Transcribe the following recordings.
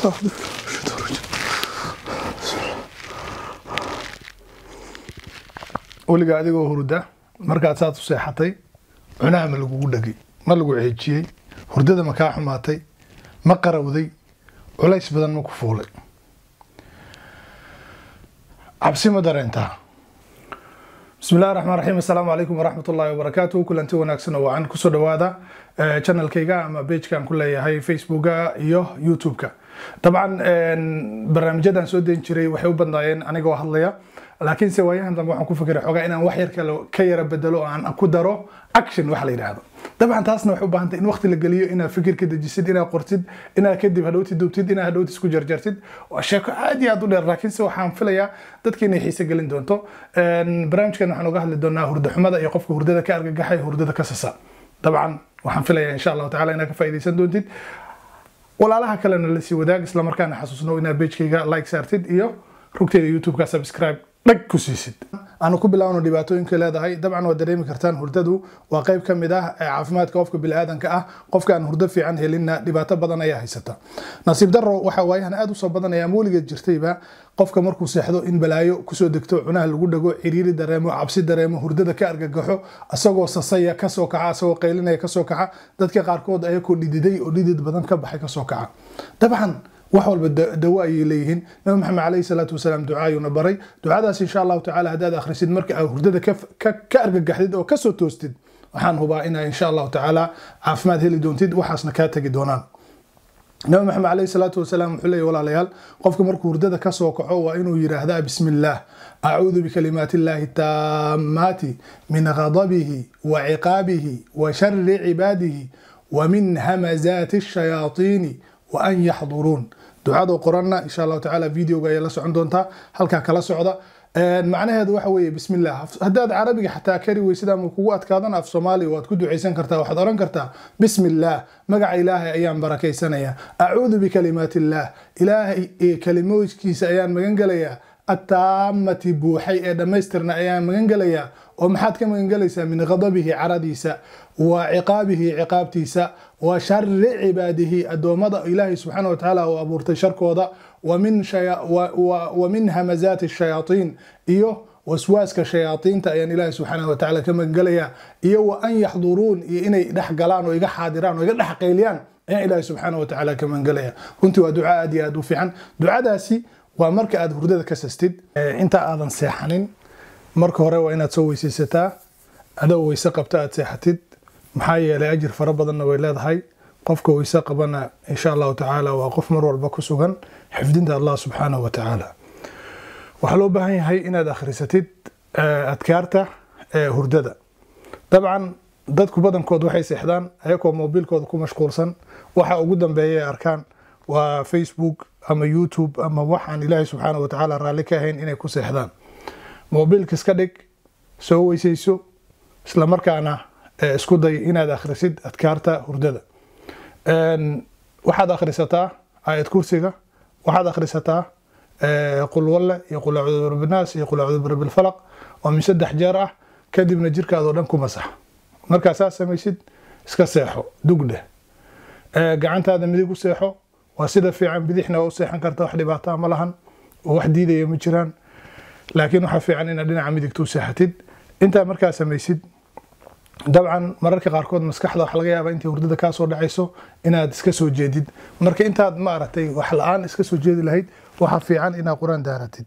Ah dur şu duracağım. weliga adigoo hurda markaad saad u seexatay cunaha ma lagugu dhegay ma lagu ceejiyey hurdada ma kaa xumaatay ma qarawday culays badan ma ku fuulay cabsi ma dareentaa bismillahi raxmaan raxiim assalaamu calaykum waraxmat ullaahi wabarakaatu kulanti wanaagsan oo wacan kusoo dhawaada chanalkayga ama bejkan ku leeyahay facebooka iyo youtube-ka dabcan barnaamijyadan soo deyn jiray waxay u badnaayeen anigoo hadlaya laakiinse waayahan dambe waxaan ku fikiray xoogaa inaan wax yar kale ka yara bedelo oo aan ku daro action wax la yidhaahdo dabcan taasna waxay u baahantay in waqti la geliyo inaad fikirka dejisid inaad qortid inaad kadib hadhowti dubtid inaad hadhowti isku jarjartid waa sheeko aad iyo aad u dheer laakiinse waxaan filayaa dadka inay xiise gelin doonto barnaamijkan waxaan uga hadli doonaa hurdo xumada iyo qofka hurdada ka argagaxay hurdada ka sasa dabcan waxaan filayaa insha allahu tacala inaad ka faa'iidaysan doontid walaalaha kalena lasii wadaag islamarkaana xasuusno inaad beejkayga like saartid iyo rugteeda youtube subscribe dhag ku siisid aanu ku bilaawno dhibaatooyinka leedahay dabcan waa dareemi kartaan hurdadu waa qayb ka mid ah ee caafimaadka qofka biniaadanka ah qofka aan hurdo fiican helinna dhibaato badan ayaa haysata nasiib daro waxa waayahan aad usoo badanaya mawligeed jirtayba qofka markuu seexdo in balaayo kusoo degto cunaha lagu dhago ciriiri dareemo cabsi dareemo hurdada ka argagaxo asagoo sasaya kasoo kaca asagoo qaylinaya kasoo kaca dadka qaarkood ayakoo dhididay oo dhidid badan ka baxay kasoo kaca dabcan wax walba dawo ayay leeyihiin nabi maxamed caleyhi salaatu wasalaam ducaayuuna baray ducadaas insha allahu tacala haddaad akhrisid marka aa hurdada ka argagaxdid oo kasoo toostid waxaan hubaa inaa insha allahu tacaala caafimaad heli doontid waxaasna kaa tegi doonaan nabi maxamed caleyhi salaatu wasalaam wuxuu leeyahy walaalayaal qofka markuu hurdada ka soo kaco waa inuu yidhaahdaa bismi acuudu bikalimaati illaahi taammaati min ghadabihi wa ciqaabihi wa shari cibaadihi wa min hamazaati shayaaiini wa an yaxduruun ducada qoranna insha allahu tacala videoga ayay la socon doontaa halkaa kala socda macnaheedu waxa weeye bismillah haddaad carabiga xataa kari weysida ama kugu adkaadan af soomaaliya waad ku ducaysan kartaa waxaad odhan kartaa bismillaah magaca ilaahay ayaan barakaysanaya acuudu bikalimaat illaah ilaahay ee kalimooykiisa ayaan magan gelayaa ataamati buuxay ee dhammaystirna ayaan magangelayaa oo maxaad ka magangelaysaa min khadabihi caradiisa wa ciqaabihi ciqaabtiisa wa shari cibaadihi addoommada ilaahay subxaana watacaala uu abuurtay sharkooda wa hamazaati shayaaiin iyo waswaaska shayaaiinta ayaan ilaahay subxaana watacaala ka magangelayaa iyo wa an yaxduruun iyo inay dhex galaan oo iga xaadiraan oo iga dhex qayliyaan ayaan ilaahay subxaana watacaala ka magangelaya runtii waa duca aad iyo aad u fiican ducadaasi waa marka aad hurdada ka sastid inta aadan seexanin marka hore waa inaad soo weysaysataa adoo weyse qabta aad seexatid maxaa yeelay ajir fara badanna way leedahay qofka weyse qabana insha allahu tacaala waa qof mar walba ku sugan xifdinta allah subxaanahu wa tacaala waxaa loo baahan yahay inaad akhrisatid adkaarta hurdada dabcan dadku badankood waxay seexdaan ayagoo moobiilkooda ku mashquulsan waxa ugu dambeeya ay arkaan waa facebook ama youtube ama waxaan ilaahay subxaana wa raalli ka ahayn inay ku seexdaan mobilka iska dhig soo weysayso isla markaana eh, isku day inaad akhrisid adkaarta hurdada waxaad akhrisataa aayad kursiga waxaad akhrisataa eh, qulwalle iyo qul acuudu birabinaas iyo qul acuudu birabilfalaq oo min saddex jeer ah kadibna jirkaadoo dhan ku masax markaa saa samaysid iska seexo dugdheh gacantaada midig u seexo waa sida fiican bidixna waa u seexan karta wax dhibaataa ma lahan oo wax diidaya ma jiraan laakiin waxaa fiican inaad dhinaca midigta u seexatid intaa markaa samaysid dabcan mararka qaarkood maskaxda waxa laga yaaba intay hurdada kaa soo dhacayso inaad iska soo jeedid marka intaad maaragtay wax la-aan iska soo jeedi lahayd waxaa fiican inaad qur-aan daaratid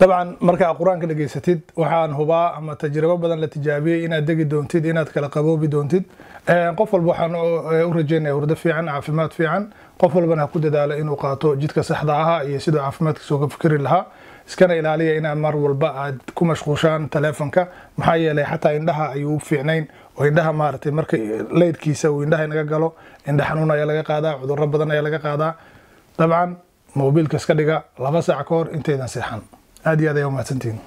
dabcan markaa qur-aanka dhegaysatid waxaan hubaa ama tajrabo badan la tijaabiyey inaad degi doontid inaad kala qaboobi doontid qof walba waxaan u rajaynaya hurdo fiican caafimaad fiican qof walbana ku dadaalo inuu qaato jidka saxda ahaa iyo siduu caafimaadkiisa uga fikri lahaa iskana ilaaliya inaad mar walba aad ku mashquushaan teleefonka maxaa yeelay xataa indhaha ayuu u fiicnayn oo indhaha maaragtay marka leydkiisa uu indhaha inaga galo indha xanuun ayaa laga qaadaa cudurro badan ayaa laga qaadaa dabcan mobiilka iska dhiga laba saac ka hor intaydan seexan aad iyo aad ayaa umahadsantiin